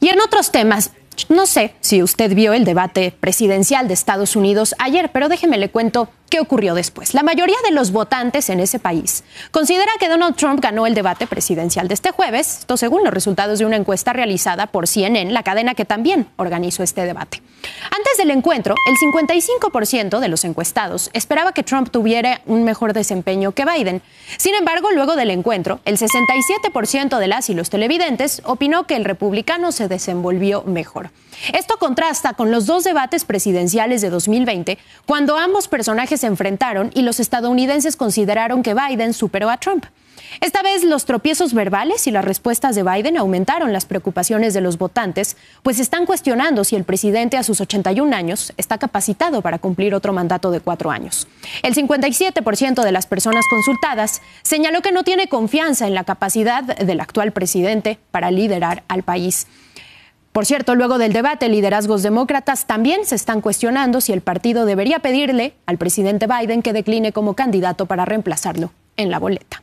Y en otros temas, no sé si usted vio el debate presidencial de Estados Unidos ayer, pero déjeme le cuento qué ocurrió después. La mayoría de los votantes en ese país considera que Donald Trump ganó el debate presidencial de este jueves, esto según los resultados de una encuesta realizada por CNN, la cadena que también organizó este debate. Antes del encuentro, el 55% de los encuestados esperaba que Trump tuviera un mejor desempeño que Biden. Sin embargo, luego del encuentro, el 67% de las y los televidentes opinó que el republicano se desenvolvió mejor. Esto contrasta con los dos debates presidenciales de 2020, cuando ambos personajes se enfrentaron y los estadounidenses consideraron que Biden superó a Trump. Esta vez los tropiezos verbales y las respuestas de Biden aumentaron las preocupaciones de los votantes, pues están cuestionando si el presidente a sus 81 años está capacitado para cumplir otro mandato de cuatro años. El 57% de las personas consultadas señaló que no tiene confianza en la capacidad del actual presidente para liderar al país. Por cierto, luego del debate, liderazgos demócratas también se están cuestionando si el partido debería pedirle al presidente Biden que decline como candidato para reemplazarlo en la boleta.